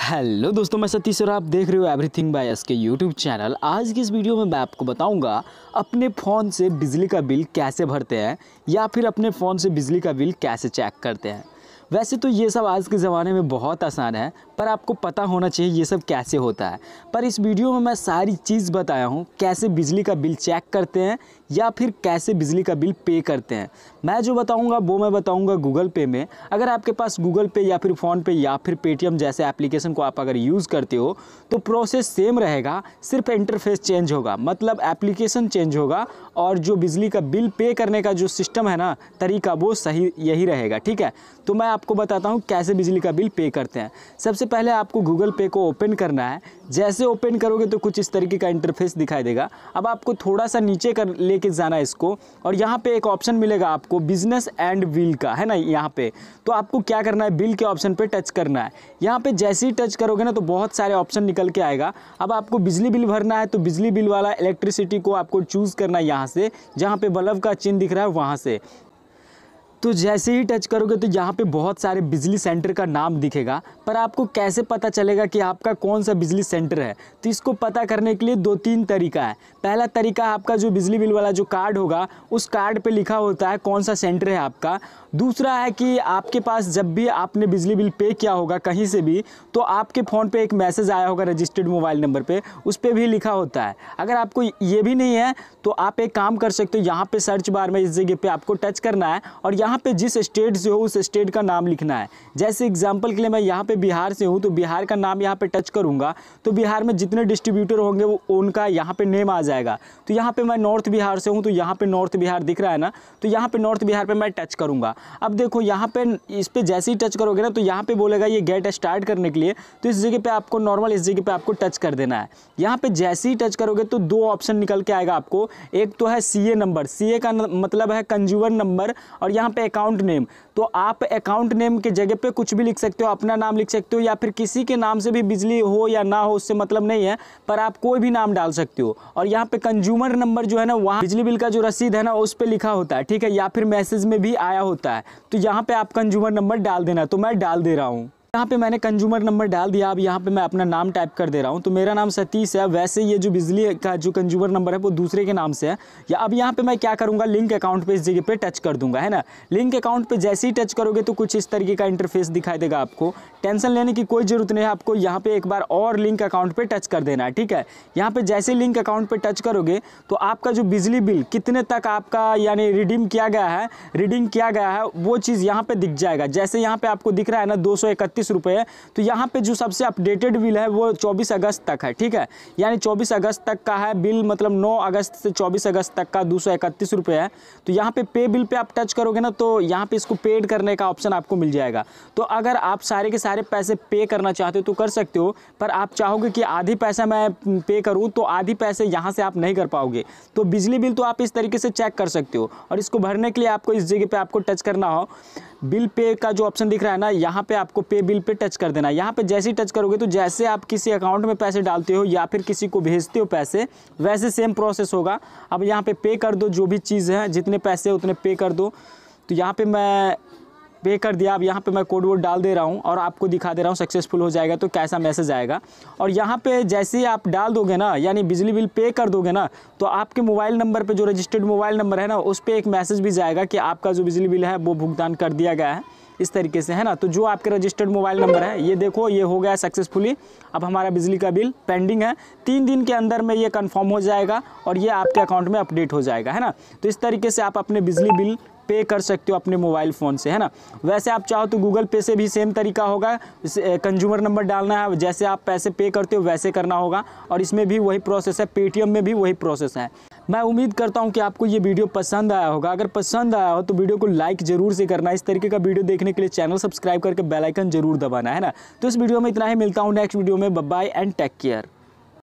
hello दोस्तों मैं सतीश और आप देख रहे हो everything by S K YouTube channel आज की इस वीडियो में मैं आपको बताऊंगा अपने फ़ोन से बिजली का बिल कैसे भरते हैं या फिर अपने फ़ोन से बिजली का बिल कैसे चेक करते हैं वैसे तो ये सब आज के ज़माने में बहुत आसान है पर आपको पता होना चाहिए ये सब कैसे होता है पर इस वीडियो में मैं सारी चीज़ बताया हूँ कैसे बिजली का बिल चेक करते हैं या फिर कैसे बिजली का बिल पे करते हैं मैं जो बताऊँगा वो मैं बताऊँगा गूगल पे में अगर आपके पास गूगल पे या फिर फ़ोनपे या फिर पेटीएम जैसे एप्लीकेशन को आप अगर यूज़ करते हो तो प्रोसेस सेम रहेगा सिर्फ इंटरफेस चेंज होगा मतलब एप्लीकेशन चेंज होगा और जो बिजली का बिल पे करने का जो सिस्टम है ना तरीका वो सही यही रहेगा ठीक है तो मैं आपको बताता हूँ कैसे बिजली का बिल पे करते हैं सबसे पहले आपको गूगल पे को ओपन करना है जैसे ओपन करोगे तो कुछ इस तरीके का इंटरफेस दिखाई देगा अब आपको थोड़ा सा नीचे कर लेके जाना है इसको और यहाँ पे एक ऑप्शन मिलेगा आपको बिजनेस एंड बिल का है ना यहाँ पे तो आपको क्या करना है बिल के ऑप्शन पे टच करना है यहाँ पे जैसे ही टच करोगे ना तो बहुत सारे ऑप्शन निकल के आएगा अब आपको बिजली बिल भरना है तो बिजली बिल वाला इलेक्ट्रिसिटी को आपको चूज़ करना है यहाँ से जहाँ पे बल्ब का चिन्ह दिख रहा है वहाँ से तो जैसे ही टच करोगे तो यहाँ पे बहुत सारे बिजली सेंटर का नाम दिखेगा पर आपको कैसे पता चलेगा कि आपका कौन सा बिजली सेंटर है तो इसको पता करने के लिए दो तीन तरीका है पहला तरीका आपका जो बिजली बिल वाला जो कार्ड होगा उस कार्ड पे लिखा होता है कौन सा सेंटर है आपका दूसरा है कि आपके पास जब भी आपने बिजली बिल पे किया होगा कहीं से भी तो आपके फ़ोन पर एक मैसेज आया होगा रजिस्टर्ड मोबाइल नंबर पर उस पर भी लिखा होता है अगर आपको ये भी नहीं है तो आप एक काम कर सकते हो यहाँ पर सर्च बार में इस जगह पर आपको टच करना है और यहाँ यहाँ पे जिस स्टेट से हो उस स्टेट का नाम लिखना है जैसे एग्जाम्पल के लिए मैं यहाँ पे बिहार से हूँ तो बिहार का नाम यहाँ पे टच करूँगा तो बिहार में जितने डिस्ट्रीब्यूटर होंगे वो उनका यहाँ पे नेम आ जाएगा तो यहाँ पे मैं नॉर्थ बिहार से हूँ तो यहाँ पे नॉर्थ बिहार दिख रहा है ना तो यहाँ पे नॉर्थ बिहार पर मैं टच करूँगा अब देखो यहाँ पे इस पर जैसे ही टच करोगे ना तो यहाँ पे बोलेगा ये गेट स्टार्ट करने के लिए तो इस जगह पर आपको नॉर्मल इस जगह पर आपको टच कर देना है यहाँ पर जैसे ही टच करोगे तो दो ऑप्शन निकल के आएगा आपको एक तो है सी नंबर सी का मतलब है कंज्यूमर नंबर और यहाँ पर पे अकाउंट नेम तो आप अकाउंट नेम के जगह पे कुछ भी लिख सकते हो अपना नाम लिख सकते हो या फिर किसी के नाम से भी बिजली हो या ना हो उससे मतलब नहीं है पर आप कोई भी नाम डाल सकते हो और यहाँ पे कंज्यूमर नंबर जो है ना वहाँ बिजली बिल का जो रसीद है ना उस पर लिखा होता है ठीक है या फिर मैसेज में भी आया होता है तो यहाँ पर आप कंज्यूमर नंबर डाल देना तो मैं डाल दे रहा हूँ यहाँ पे मैंने कंज्यूमर नंबर डाल दिया अब यहाँ पे मैं अपना नाम टाइप कर दे रहा हूँ तो मेरा नाम सतीश है वैसे ये जो बिजली का जो कंज्यूमर नंबर है वो दूसरे के नाम से है या अब यहाँ पे मैं क्या करूँगा लिंक अकाउंट पे इस जगह पे टच कर दूंगा है ना लिंक अकाउंट पे जैसे ही टच करोगे तो कुछ इस तरीके का इंटरफेस दिखाई देगा आपको टेंशन लेने की कोई ज़रूरत नहीं है आपको यहाँ पर एक बार और लिंक अकाउंट पर टच कर देना है ठीक है यहाँ पर जैसे लिंक अकाउंट पर टच करोगे तो आपका जो बिजली बिल कितने तक आपका यानी रिडीम किया गया है रिडीम किया गया है वो चीज़ यहाँ पर दिख जाएगा जैसे यहाँ पर आपको दिख रहा है ना दो चौंतीस रुपये तो यहाँ पे जो सबसे अपडेटेड बिल है वो चौबीस अगस्त तक है ठीक है यानी चौबीस अगस्त तक का है बिल मतलब नौ अगस्त से चौबीस अगस्त तक का दो सौ है तो यहाँ पे पे बिल पे आप टच करोगे ना तो यहाँ पे इसको पेड करने का ऑप्शन आपको मिल जाएगा तो अगर आप सारे के सारे पैसे पे करना चाहते हो तो कर सकते हो पर आप चाहोगे कि आधी पैसा मैं पे करूँ तो आधी पैसे यहाँ से आप नहीं कर पाओगे तो बिजली बिल तो आप इस तरीके से चेक कर सकते हो और इसको भरने के लिए आपको इस जगह पर आपको टच करना हो बिल पे का जो ऑप्शन दिख रहा है ना यहाँ पे आपको पे बिल पे टच कर देना है यहाँ पे जैसे ही टच करोगे तो जैसे आप किसी अकाउंट में पैसे डालते हो या फिर किसी को भेजते हो पैसे वैसे सेम प्रोसेस होगा अब यहाँ पे पे कर दो जो भी चीज़ है जितने पैसे उतने पे कर दो तो यहाँ पे मैं पे कर दिया अब यहाँ पे मैं कोड वोड डाल दे रहा हूँ और आपको दिखा दे रहा हूँ सक्सेसफुल हो जाएगा तो कैसा मैसेज आएगा और यहाँ पे जैसे ही आप डाल दोगे ना यानी बिजली बिल पे कर दोगे ना तो आपके मोबाइल नंबर पर जो रजिस्टर्ड मोबाइल नंबर है ना उस पर एक मैसेज भी जाएगा कि आपका जो बिजली बिल है वो भुगतान कर दिया गया है इस तरीके से है ना तो जो आपके रजिस्टर्ड मोबाइल नंबर है ये देखो ये हो गया सक्सेसफुली अब हमारा बिजली का बिल पेंडिंग है तीन दिन के अंदर में ये कन्फर्म हो जाएगा और ये आपके अकाउंट में अपडेट हो जाएगा है ना तो इस तरीके से आप अपने बिजली बिल पे कर सकते हो अपने मोबाइल फ़ोन से है ना वैसे आप चाहो तो गूगल पे से भी सेम तरीका होगा कंज्यूमर नंबर डालना है जैसे आप पैसे पे करते हो वैसे करना होगा और इसमें भी वही प्रोसेस है पेटीएम में भी वही प्रोसेस है मैं उम्मीद करता हूँ कि आपको ये वीडियो पसंद आया होगा अगर पसंद आया हो तो वीडियो को लाइक जरूर से करना इस तरीके का वीडियो देखने के लिए चैनल सब्सक्राइब करके बेलाइकन जरूर दबाना है ना तो इस वीडियो में इतना ही मिलता हूँ नेक्स्ट वीडियो में बब बाय एंड टेक केयर